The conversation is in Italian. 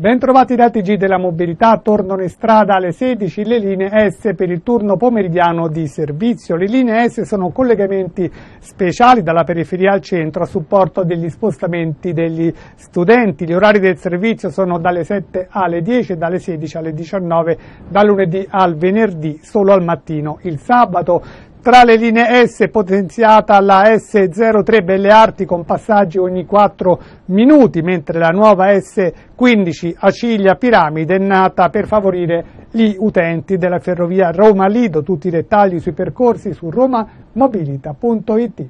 Bentrovati da TG della mobilità, tornano in strada alle 16 le linee S per il turno pomeridiano di servizio. Le linee S sono collegamenti speciali dalla periferia al centro a supporto degli spostamenti degli studenti. Gli orari del servizio sono dalle 7 alle 10 e dalle 16 alle 19, dal lunedì al venerdì, solo al mattino. Il sabato tra le linee S potenziata la S03 Belle Arti con passaggi ogni 4 minuti, mentre la nuova S15 Aciglia Piramide è nata per favorire gli utenti della ferrovia Roma-Lido. Tutti i dettagli sui percorsi su romamobilita.it.